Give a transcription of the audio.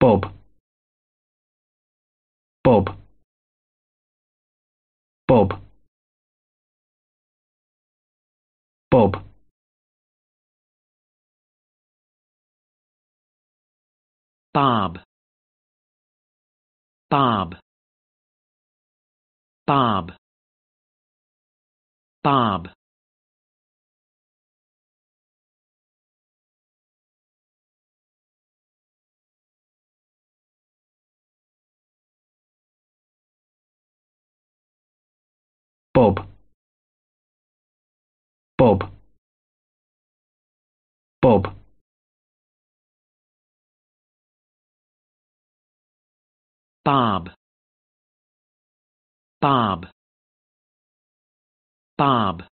Bob, Bob, Bob, Bob. Bob, Bob, Bob, Bob. Bob Bob Bob Bob Bob Bob